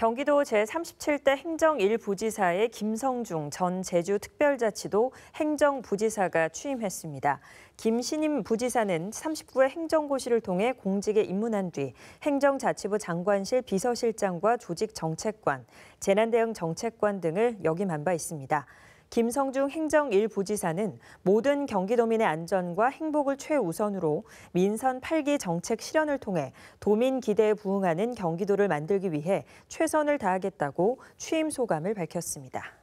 경기도 제37대 행정 1부지사의 김성중 전 제주특별자치도 행정부지사가 취임했습니다. 김신임 부지사는 39회 행정고시를 통해 공직에 입문한 뒤 행정자치부 장관실 비서실장과 조직정책관, 재난대응 정책관 등을 역임한 바 있습니다. 김성중 행정 1부지사는 모든 경기도민의 안전과 행복을 최우선으로 민선 8기 정책 실현을 통해 도민 기대에 부응하는 경기도를 만들기 위해 최선을 다하겠다고 취임 소감을 밝혔습니다.